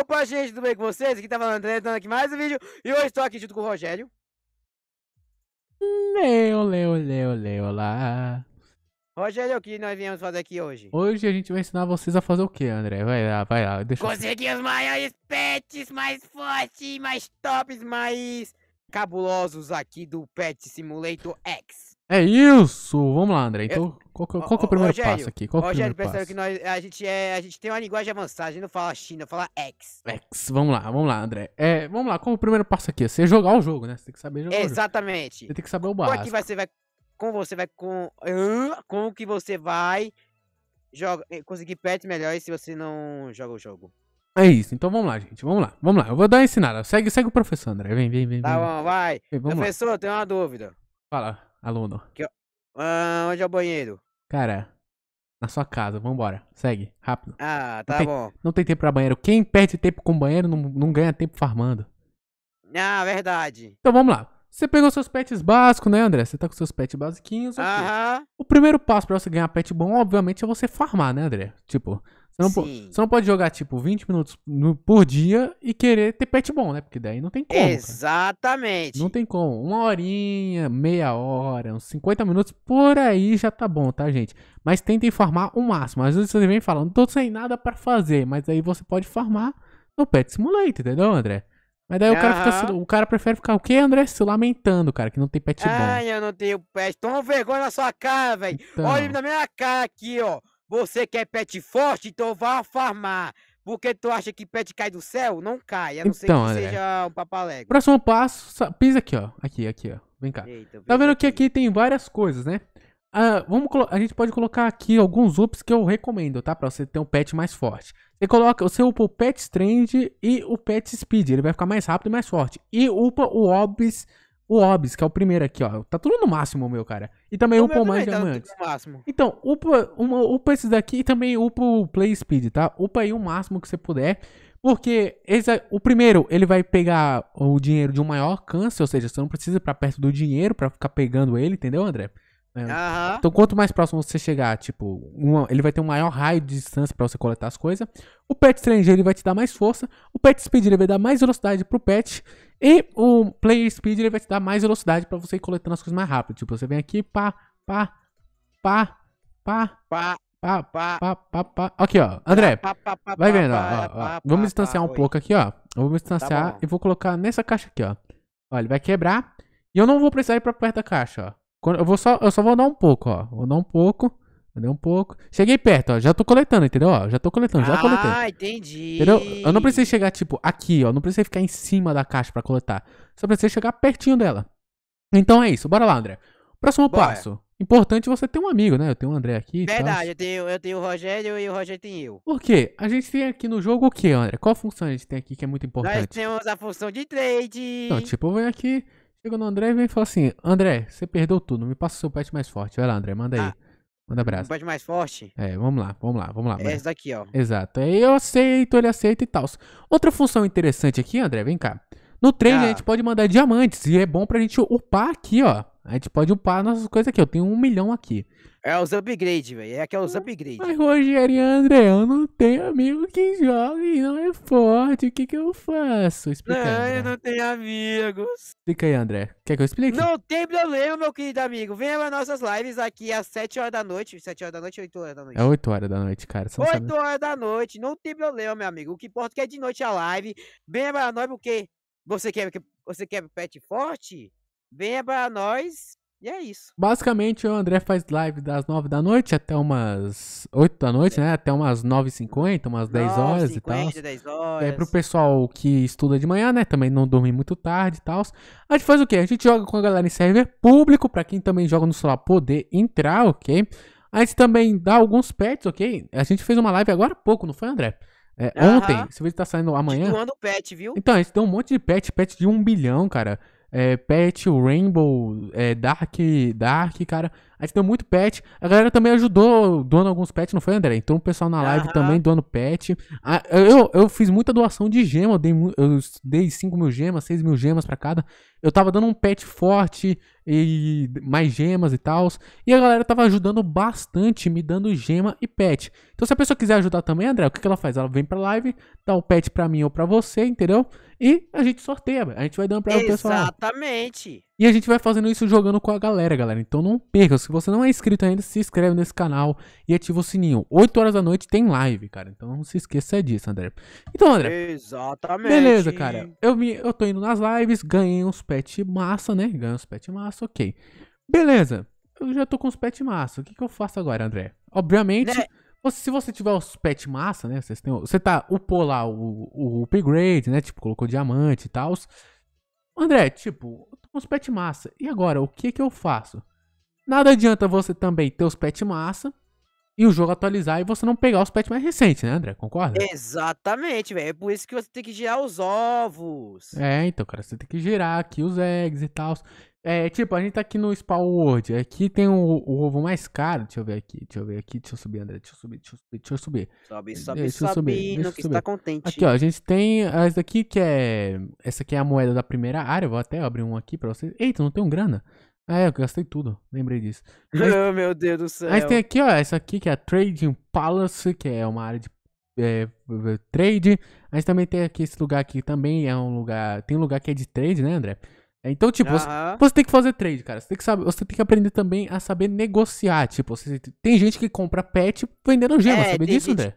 Opa, gente, tudo bem com vocês? Aqui tá falando André, aqui mais um vídeo. E hoje estou aqui junto com o Rogério. Leo, leo, leo, leo lá. Rogério, o que nós viemos fazer aqui hoje? Hoje a gente vai ensinar vocês a fazer o que, André? Vai lá, vai lá. Deixa Conseguir os maiores pets mais fortes, mais tops, mais cabulosos aqui do Pet Simulator X. É isso! Vamos lá, André. É, então, eu... qual, qual, que é o primeiro Rogério, passo aqui? Qual que é o primeiro passo? que nós, a, gente é, a gente tem uma linguagem avançada, a gente não fala China, fala X. X, vamos lá, vamos lá, André. É, vamos lá, qual é o primeiro passo aqui? É você jogar o jogo, né? Você tem que saber jogar Exatamente. Você tem que saber o é básico. Como, que você vai, como você vai... Com, como que você vai joga, eh, conseguir pets melhores se você não joga o jogo? É isso, então vamos lá, gente. Vamos lá, vamos lá. Eu vou dar uma ensinada. Segue, segue o professor, André. Vem, vem, vem. Tá vem. bom, vai. Vem, professor, lá. eu tenho uma dúvida. Fala aluno? Que... Ah, onde é o banheiro? Cara, na sua casa. Vambora. Segue. Rápido. Ah, tá não tem, bom. Não tem tempo pra banheiro. Quem perde tempo com banheiro não, não ganha tempo farmando. Ah, verdade. Então vamos lá. Você pegou seus pets básicos, né, André? Você tá com seus pets basiquinhos. Aham. O primeiro passo pra você ganhar pet bom, obviamente, é você farmar, né, André? Tipo, você não, pode, você não, pode jogar, tipo, 20 minutos no, por dia e querer ter pet bom, né? Porque daí não tem como. Exatamente. Cara. Não tem como. Uma horinha, meia hora, uns 50 minutos, por aí já tá bom, tá, gente? Mas tentem farmar o máximo. Às vezes você vem falando, tô sem nada para fazer, mas aí você pode farmar no Pet Simulator, entendeu, André? Mas daí uhum. o, cara fica, o cara prefere ficar o quê, André? Se lamentando, cara, que não tem pet Ai, bom. Ai, eu não tenho pet. Toma vergonha na sua cara, velho. Então... Olha na minha cara aqui, ó. Você quer pet forte, então vá farmar. Porque tu acha que pet cai do céu? Não cai, a não então, ser que André, então, seja um papalego. Próximo passo, pisa aqui, ó. Aqui, aqui, ó. Vem cá. Eita, tá vendo aqui. que aqui tem várias coisas, né? Ah, vamos a gente pode colocar aqui alguns ups que eu recomendo, tá? Pra você ter um pet mais forte. Você coloca, você upa o pet strength e o pet speed, ele vai ficar mais rápido e mais forte. E upa o obs o Hobbs, que é o primeiro aqui, ó. Tá tudo no máximo, meu, cara. E também o upa o mais é tá diamantes. Então, upa, uma, upa esses daqui e também upa o play speed, tá? Upa aí o máximo que você puder. Porque esse, é, o primeiro, ele vai pegar o dinheiro de um maior alcance, ou seja, você não precisa ir pra perto do dinheiro para ficar pegando ele, entendeu, André? É. Uhum. Então, quanto mais próximo você chegar, tipo, uma, ele vai ter um maior raio de distância para você coletar as coisas. O pet estrangeiro ele vai te dar mais força. O pet speed ele vai dar mais velocidade pro pet. E o player speed ele vai te dar mais velocidade para você ir coletando as coisas mais rápido. Tipo, você vem aqui, pá, pá, pá, pá, pá. Pá, pá, pá, pá, pá. Aqui, ó. André, pá, pá, pá, vai vendo, ó. ó, ó. Vamos distanciar um pouco aqui, ó. Eu vou me tá distanciar tá e vou colocar nessa caixa aqui, ó. Ó, ele vai quebrar. E eu não vou precisar ir pra perto da caixa, ó. Eu, vou só, eu só vou dar um pouco, ó. Vou dar um pouco. Entendeu? Um pouco. Cheguei perto, ó. Já tô coletando, entendeu? Ó, já tô coletando, já ah, coletei. Ah, entendi. Entendeu? Eu não precisei chegar, tipo, aqui, ó. Não precisei ficar em cima da caixa pra coletar. Só precisei chegar pertinho dela. Então é isso. Bora lá, André. Próximo passo. Importante você ter um amigo, né? Eu tenho o André aqui. Verdade, eu, tenho, eu tenho o Rogério e o Rogério tem eu. Por quê? A gente tem aqui no jogo o quê, André? Qual função a gente tem aqui que é muito importante? Nós temos a função de trade. Então, tipo, eu venho aqui, chega no André e vem e fala assim: André, você perdeu tudo, me passa o seu pet mais forte. Vai lá, André, manda aí. Ah. Manda abraço. Pode mais forte? É, vamos lá, vamos lá, vamos lá. É daqui, ó. Exato. É, eu aceito, ele aceita e tal. Outra função interessante aqui, André, vem cá. No trem ah. a gente pode mandar diamantes e é bom pra gente upar aqui, ó. A gente pode upar nossas coisas aqui. Eu tenho um milhão aqui. É os upgrade, velho. É aqueles ah, upgrade. Mas Rogério André, eu não tenho amigo que joga e não é forte. O que que eu faço? Explica não, eu não tenho amigos. Explica aí, André. Quer que eu explique? Não tem problema, meu querido amigo. Venha para nossas lives aqui às 7 horas da noite. 7 horas da noite, 8 horas da noite. É 8 horas da noite, cara. Você 8 sabe... horas da noite. Não tem problema, meu amigo. O que importa é que é de noite a live. Venha para nós porque você quer, você quer pet forte? Venha para nós e é isso. Basicamente, o André faz live das 9 da noite até umas 8 da noite, é. né? Até umas 9h50, umas 10 9, horas 50, e tal. 10 horas. É pro pessoal que estuda de manhã, né? Também não dormir muito tarde e tal. A gente faz o quê? A gente joga com a galera em server público, pra quem também joga no celular poder entrar, ok? A gente também dá alguns pets, ok? A gente fez uma live agora há pouco, não foi, André? É, Ontem, esse vídeo tá saindo amanhã. o pet, viu? Então, a gente deu um monte de pet, pet de um bilhão, cara é, patch, o Rainbow, é, Dark, Dark, cara. A gente deu muito patch. A galera também ajudou doando alguns patch, não foi, André? Então o pessoal na live uhum. também doando patch. Ah, eu, eu fiz muita doação de gema, eu dei, eu dei 5 mil gemas, 6 mil gemas para cada eu tava dando um pet forte e mais gemas e tal. E a galera tava ajudando bastante, me dando gema e pet. Então se a pessoa quiser ajudar também, André, o que, que ela faz? Ela vem pra live, dá o pet pra mim ou pra você, entendeu? E a gente sorteia, a gente vai dando pra o pessoal. Exatamente. E a gente vai fazendo isso jogando com a galera, galera. Então não perca. Se você não é inscrito ainda, se inscreve nesse canal e ativa o sininho. 8 horas da noite tem live, cara. Então não se esqueça disso, André. Então, André. Exatamente. Beleza, cara. Eu, me, eu tô indo nas lives, ganhei uns pet massa, né? Ganhei uns pet massa, ok. Beleza. Eu já tô com os pet massa. O que, que eu faço agora, André? Obviamente. Né? se você tiver os pet massa, né? Vocês têm, você tá upou lá o, o upgrade, né? Tipo, colocou diamante e tal. André, tipo, uns pet massa. E agora, o que que eu faço? Nada adianta você também ter os pet massa e o jogo atualizar e você não pegar os pets mais recentes, né, André? Concorda? Exatamente, velho. É por isso que você tem que girar os ovos. É, então, cara, você tem que girar aqui os eggs e tal. É, tipo, a gente tá aqui no Spawn World. Aqui é tem o, o ovo mais caro. Deixa eu ver aqui, deixa eu ver aqui. Deixa eu subir, André. Deixa eu subir, deixa eu subir, deixa eu subir. Sobe, sobe, deixa eu subir, deixa eu subir. que está contente. Aqui, ó, a gente tem essa daqui que é... Essa aqui é a moeda da primeira área. vou até abrir um aqui pra vocês. Eita, não tenho grana. Ah, é, eu gastei tudo. Lembrei disso. Mas, oh, meu Deus do céu. Mas tem aqui, ó, essa aqui que é a Trading Palace, que é uma área de é, trade. A gente também tem aqui esse lugar aqui também, é um lugar... Tem um lugar que é de trade, né, André? É, então, tipo, você, você, tem que fazer trade, cara. Você tem que saber, você tem que aprender também a saber negociar. Tipo, você, tem gente que compra pet vendendo gema, é, sabe disso, gente,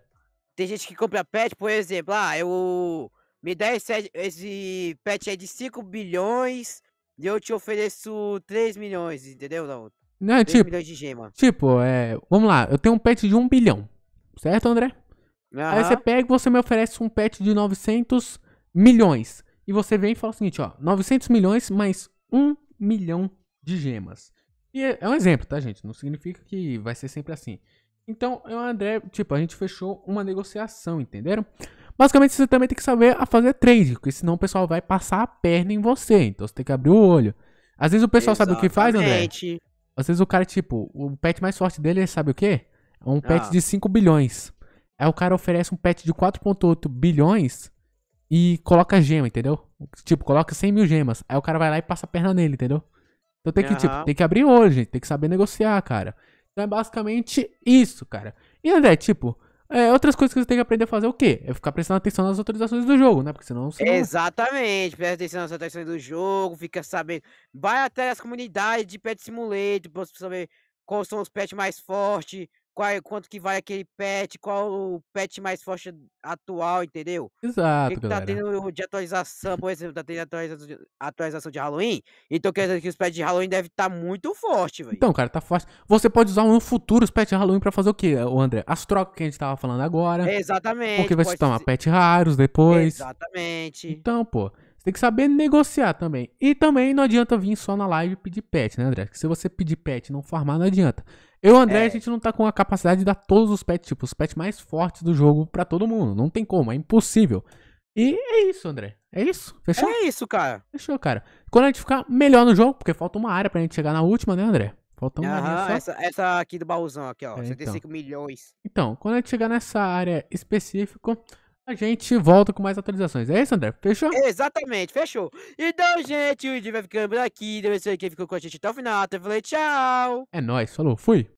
Tem gente que compra pet, por exemplo, ah, eu me dá esse, esse pet aí de 5 bilhões e eu te ofereço 3 milhões, entendeu? Não, não 3 tipo, milhões de gema. Tipo, é, vamos lá, eu tenho um pet de 1 bilhão, certo, André? Uhum. Aí você pega e você me oferece um pet de 900 milhões. E você vem e fala o seguinte, ó, 900 milhões mais 1 milhão de gemas. E é, é, um exemplo, tá, gente? Não significa que vai ser sempre assim. Então, eu, André, tipo, a gente fechou uma negociação, entenderam? Basicamente, você também tem que saber a fazer trade, porque senão o pessoal vai passar a perna em você. Então, você tem que abrir o olho. Às vezes o pessoal Exatamente. sabe o que faz, André? Às vezes o cara, tipo, o pet mais forte dele, sabe o quê? É um pet ah. de 5 bilhões. Aí o cara oferece um pet de 4.8 bilhões e coloca gema, entendeu? Tipo, coloca 100 mil gemas. Aí o cara vai lá e passa a perna nele, entendeu? Então tem que, uhum. tipo, tem que abrir o olho, gente. Tem que saber negociar, cara. Então é basicamente isso, cara. E André, tipo, é, outras coisas que você tem que aprender a fazer é o quê? É ficar prestando atenção nas autorizações do jogo, né? Porque senão você. Não... Exatamente, presta atenção nas autorizações do jogo, fica sabendo. Vai até as comunidades de pet simulator pra saber quais são os pets mais fortes, qual, é, quanto que vai aquele pet, qual o pet mais forte atual, entendeu? Exato, o que, que tá tendo de atualização, por exemplo, tá tendo atualização de, atualização de Halloween, então quer dizer que os pets de Halloween devem estar tá muito forte, velho. Então, cara, tá forte. Você pode usar um futuro os pets de Halloween pra fazer o quê, André? As trocas que a gente tava falando agora. Exatamente. Porque vai se tomar ser... pet raros depois. Exatamente. Então, pô... Você tem que saber negociar também. E também não adianta vir só na live pedir pet, né, André? Porque se você pedir pet e não farmar, não adianta. Eu, André, é. a gente não tá com a capacidade de dar todos os pets, tipo, os pets mais fortes do jogo para todo mundo. Não tem como, é impossível. E é isso, André. É isso? Fechou? É isso, cara. Fechou, cara. Quando a gente ficar melhor no jogo, porque falta uma área pra gente chegar na última, né, André? Falta uma Aham, área só. Essa, essa aqui do baúzão, aqui, ó. É, 75 então. milhões. Então, quando a gente chegar nessa área específica, a gente volta com mais atualizações. É isso, André? Fechou? Exatamente, fechou. Então, gente, o vídeo vai ficando por aqui. deve o quem ficou com a gente até o final. Até falei, tchau. É nóis, falou, fui.